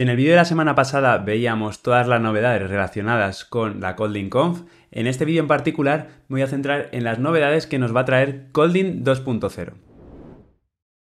En el vídeo de la semana pasada veíamos todas las novedades relacionadas con la Colding Conf. En este vídeo en particular voy a centrar en las novedades que nos va a traer Colding 2.0.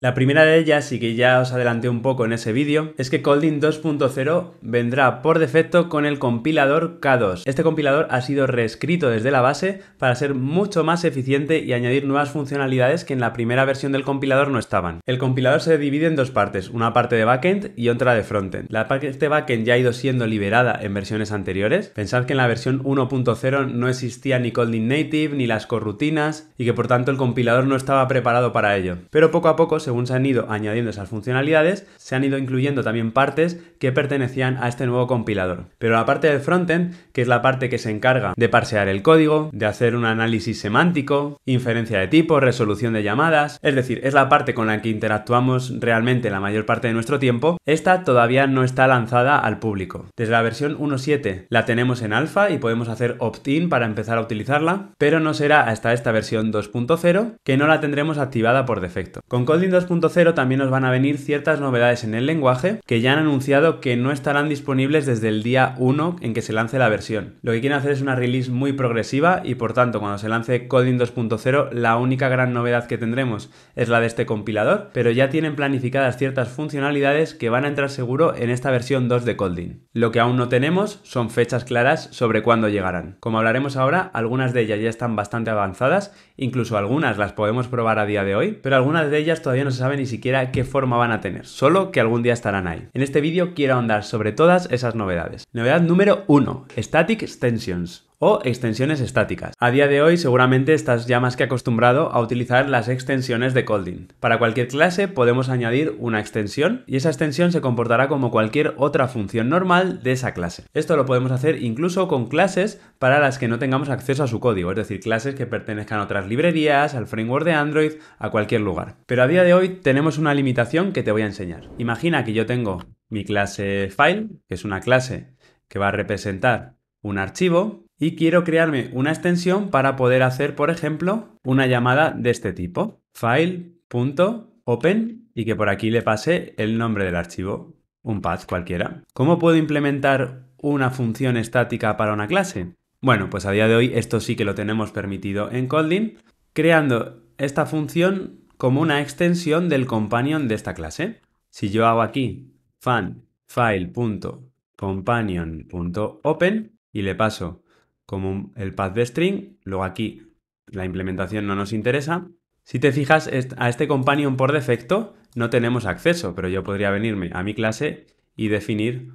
La primera de ellas, y que ya os adelanté un poco en ese vídeo, es que Colding 2.0 vendrá por defecto con el compilador K2. Este compilador ha sido reescrito desde la base para ser mucho más eficiente y añadir nuevas funcionalidades que en la primera versión del compilador no estaban. El compilador se divide en dos partes, una parte de backend y otra de frontend. La parte de backend ya ha ido siendo liberada en versiones anteriores. Pensad que en la versión 1.0 no existía ni Colding Native ni las corrutinas y que por tanto el compilador no estaba preparado para ello. Pero poco a poco se según se han ido añadiendo esas funcionalidades, se han ido incluyendo también partes que pertenecían a este nuevo compilador. Pero la parte del frontend, que es la parte que se encarga de parsear el código, de hacer un análisis semántico, inferencia de tipo, resolución de llamadas, es decir, es la parte con la que interactuamos realmente la mayor parte de nuestro tiempo, esta todavía no está lanzada al público. Desde la versión 1.7 la tenemos en alfa y podemos hacer opt-in para empezar a utilizarla, pero no será hasta esta versión 2.0 que no la tendremos activada por defecto. Con Coding 2.0 también nos van a venir ciertas novedades en el lenguaje que ya han anunciado que no estarán disponibles desde el día 1 en que se lance la versión. Lo que quieren hacer es una release muy progresiva y por tanto cuando se lance Coding 2.0 la única gran novedad que tendremos es la de este compilador, pero ya tienen planificadas ciertas funcionalidades que van a entrar seguro en esta versión 2 de Coding. Lo que aún no tenemos son fechas claras sobre cuándo llegarán. Como hablaremos ahora, algunas de ellas ya están bastante avanzadas, incluso algunas las podemos probar a día de hoy, pero algunas de ellas todavía no no se sabe ni siquiera qué forma van a tener, solo que algún día estarán ahí. En este vídeo quiero ahondar sobre todas esas novedades. Novedad número 1, Static Extensions o extensiones estáticas. A día de hoy seguramente estás ya más que acostumbrado a utilizar las extensiones de Colding. Para cualquier clase podemos añadir una extensión y esa extensión se comportará como cualquier otra función normal de esa clase. Esto lo podemos hacer incluso con clases para las que no tengamos acceso a su código, es decir, clases que pertenezcan a otras librerías, al framework de Android, a cualquier lugar. Pero a día de hoy tenemos una limitación que te voy a enseñar. Imagina que yo tengo mi clase file, que es una clase que va a representar un archivo y quiero crearme una extensión para poder hacer, por ejemplo, una llamada de este tipo, file.open y que por aquí le pase el nombre del archivo, un path cualquiera. ¿Cómo puedo implementar una función estática para una clase? Bueno, pues a día de hoy esto sí que lo tenemos permitido en Kotlin, creando esta función como una extensión del companion de esta clase. Si yo hago aquí fan file.companion.open y le paso como el path de string, luego aquí la implementación no nos interesa. Si te fijas, a este companion por defecto no tenemos acceso, pero yo podría venirme a mi clase y definir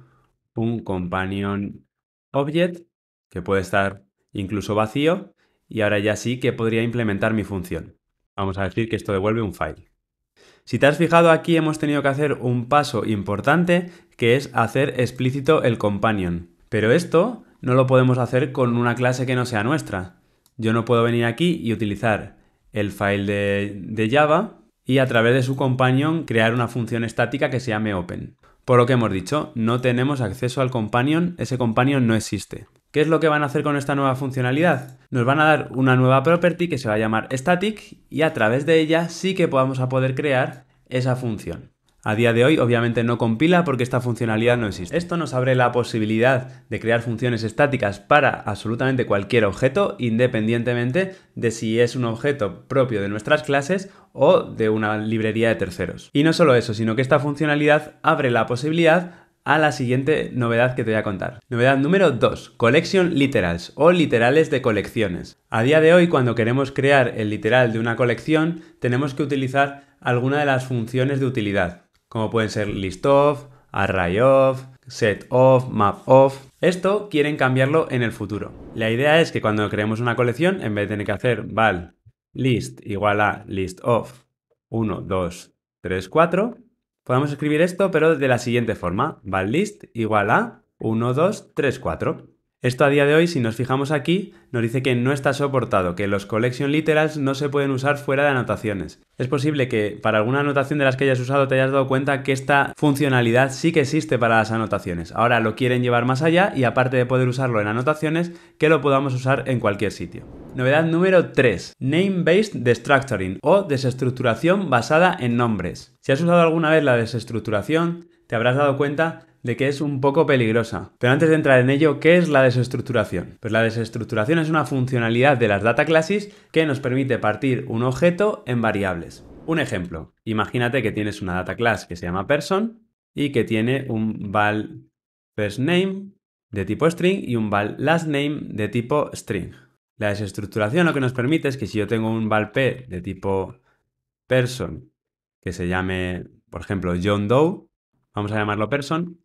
un companion object que puede estar incluso vacío y ahora ya sí que podría implementar mi función. Vamos a decir que esto devuelve un file. Si te has fijado aquí hemos tenido que hacer un paso importante que es hacer explícito el companion. Pero esto no lo podemos hacer con una clase que no sea nuestra. Yo no puedo venir aquí y utilizar el file de, Java y a través de su companion crear una función estática que se llame open. Por lo que hemos dicho, no tenemos acceso al companion, ese companion no existe. ¿Qué es lo que van a hacer con esta nueva funcionalidad? Nos van a dar una nueva property que se va a llamar static y a través de ella sí que vamos a poder crear esa función. A día de hoy obviamente no compila porque esta funcionalidad no existe. Esto nos abre la posibilidad de crear funciones estáticas para absolutamente cualquier objeto independientemente de si es un objeto propio de nuestras clases o de una librería de terceros. Y no solo eso, sino que esta funcionalidad abre la posibilidad a la siguiente novedad que te voy a contar. Novedad número 2, Collection Literals o literales de colecciones. A día de hoy, cuando queremos crear el literal de una colección, tenemos que utilizar alguna de las funciones de utilidad como pueden ser listOf, arrayOf, setOf, mapOf. Esto quieren cambiarlo en el futuro. La idea es que cuando creemos una colección, en vez de tener que hacer val list igual a listOf 1, 2, 3, 4, podemos escribir esto pero de la siguiente forma, val list igual a 1, 2, 3, 4. Esto a día de hoy, si nos fijamos aquí, nos dice que no está soportado, que los collection literals no se pueden usar fuera de anotaciones. Es posible que para alguna anotación de las que hayas usado te hayas dado cuenta que esta funcionalidad sí que existe para las anotaciones. Ahora lo quieren llevar más allá y aparte de poder usarlo en anotaciones, que lo podamos usar en cualquier sitio. Novedad número 3. Name-based destructuring o desestructuración basada en nombres. Si has usado alguna vez la desestructuración, te habrás dado cuenta de que es un poco peligrosa. Pero antes de entrar en ello, ¿qué es la desestructuración? Pues la desestructuración es una funcionalidad de las data classes que nos permite partir un objeto en variables. Un ejemplo, imagínate que tienes una data class que se llama person y que tiene un val first name de tipo string y un val last name de tipo string. La desestructuración lo que nos permite es que si yo tengo un val p de tipo person que se llame, por ejemplo, John Doe, vamos a llamarlo person,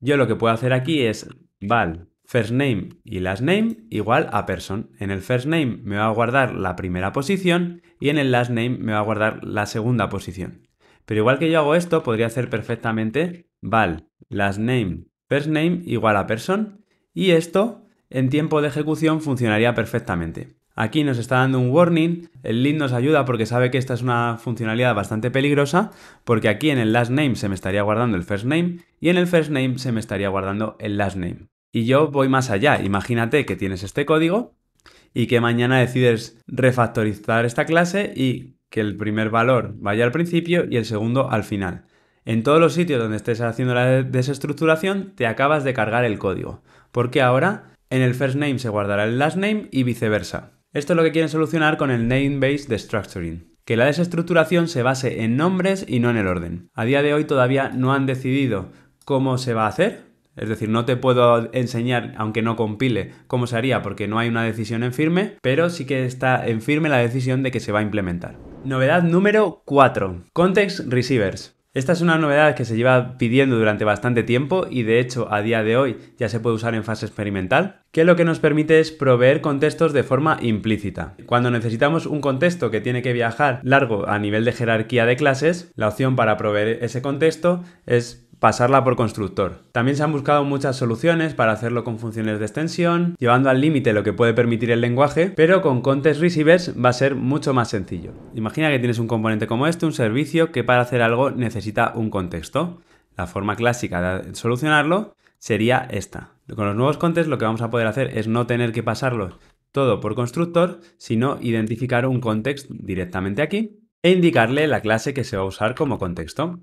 yo lo que puedo hacer aquí es val first name y last name igual a person. En el first name me va a guardar la primera posición y en el last name me va a guardar la segunda posición. Pero igual que yo hago esto, podría hacer perfectamente val last name first name igual a person y esto en tiempo de ejecución funcionaría perfectamente. Aquí nos está dando un warning. El link nos ayuda porque sabe que esta es una funcionalidad bastante peligrosa, porque aquí en el last name se me estaría guardando el first name y en el first name se me estaría guardando el last name. Y yo voy más allá. Imagínate que tienes este código y que mañana decides refactorizar esta clase y que el primer valor vaya al principio y el segundo al final. En todos los sitios donde estés haciendo la desestructuración te acabas de cargar el código, porque ahora en el first name se guardará el last name y viceversa. Esto es lo que quieren solucionar con el Name Based Destructuring, que la desestructuración se base en nombres y no en el orden. A día de hoy todavía no han decidido cómo se va a hacer, es decir, no te puedo enseñar, aunque no compile, cómo se haría porque no hay una decisión en firme, pero sí que está en firme la decisión de que se va a implementar. Novedad número 4. Context Receivers. Esta es una novedad que se lleva pidiendo durante bastante tiempo y de hecho a día de hoy ya se puede usar en fase experimental, que lo que nos permite es proveer contextos de forma implícita. Cuando necesitamos un contexto que tiene que viajar largo a nivel de jerarquía de clases, la opción para proveer ese contexto es pasarla por constructor. También se han buscado muchas soluciones para hacerlo con funciones de extensión, llevando al límite lo que puede permitir el lenguaje, pero con context receivers va a ser mucho más sencillo. Imagina que tienes un componente como este, un servicio que para hacer algo necesita un contexto. La forma clásica de solucionarlo sería esta. Con los nuevos Contexts lo que vamos a poder hacer es no tener que pasarlo todo por constructor, sino identificar un context directamente aquí e indicarle la clase que se va a usar como contexto.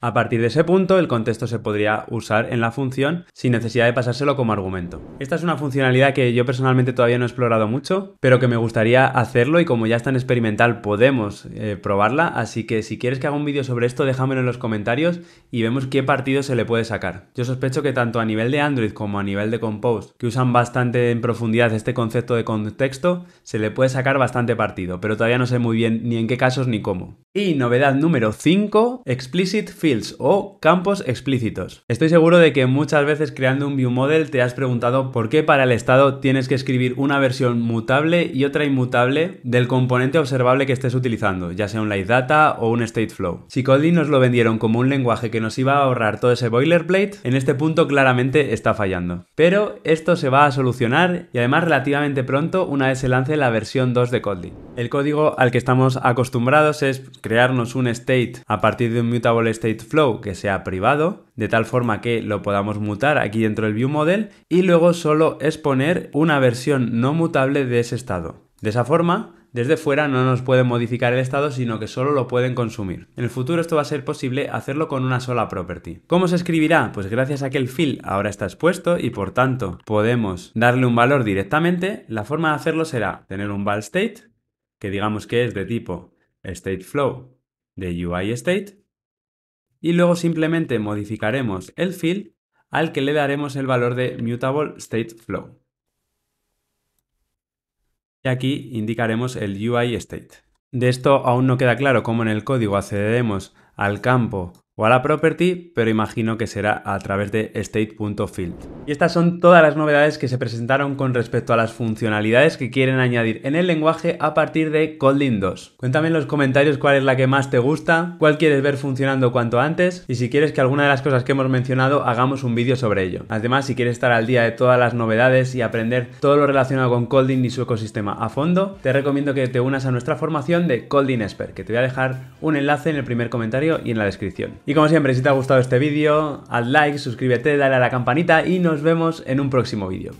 A partir de ese punto, el contexto se podría usar en la función sin necesidad de pasárselo como argumento. Esta es una funcionalidad que yo personalmente todavía no he explorado mucho, pero que me gustaría hacerlo y como ya está en experimental podemos eh, probarla, así que si quieres que haga un vídeo sobre esto déjamelo en los comentarios y vemos qué partido se le puede sacar. Yo sospecho que tanto a nivel de Android como a nivel de Compose, que usan bastante en profundidad este concepto de contexto, se le puede sacar bastante partido, pero todavía no sé muy bien ni en qué casos ni cómo. Y novedad número 5, Explicit o campos explícitos. Estoy seguro de que muchas veces creando un view model te has preguntado por qué para el estado tienes que escribir una versión mutable y otra inmutable del componente observable que estés utilizando, ya sea un light data o un state flow. Si Kotlin nos lo vendieron como un lenguaje que nos iba a ahorrar todo ese boilerplate, en este punto claramente está fallando. Pero esto se va a solucionar y además relativamente pronto una vez se lance la versión 2 de Kotlin. El código al que estamos acostumbrados es crearnos un state a partir de un mutable state flow que sea privado, de tal forma que lo podamos mutar aquí dentro del View Model y luego solo exponer una versión no mutable de ese estado. De esa forma, desde fuera no nos pueden modificar el estado, sino que solo lo pueden consumir. En el futuro esto va a ser posible hacerlo con una sola property. ¿Cómo se escribirá? Pues gracias a que el fill ahora está expuesto y por tanto podemos darle un valor directamente, la forma de hacerlo será tener un val state, que digamos que es de tipo state flow de UI state, y luego simplemente modificaremos el field al que le daremos el valor de mutable state flow. Y aquí indicaremos el UI state. De esto aún no queda claro cómo en el código accederemos al campo o a la property, pero imagino que será a través de state.field. Y estas son todas las novedades que se presentaron con respecto a las funcionalidades que quieren añadir en el lenguaje a partir de Kotlin 2. Cuéntame en los comentarios cuál es la que más te gusta, cuál quieres ver funcionando cuanto antes y si quieres que alguna de las cosas que hemos mencionado hagamos un vídeo sobre ello. Además, si quieres estar al día de todas las novedades y aprender todo lo relacionado con Kotlin y su ecosistema a fondo, te recomiendo que te unas a nuestra formación de Kotlin Expert, que te voy a dejar un enlace en el primer comentario y en la descripción. Y como siempre, si te ha gustado este vídeo, haz like, suscríbete, dale a la campanita y nos vemos en un próximo vídeo.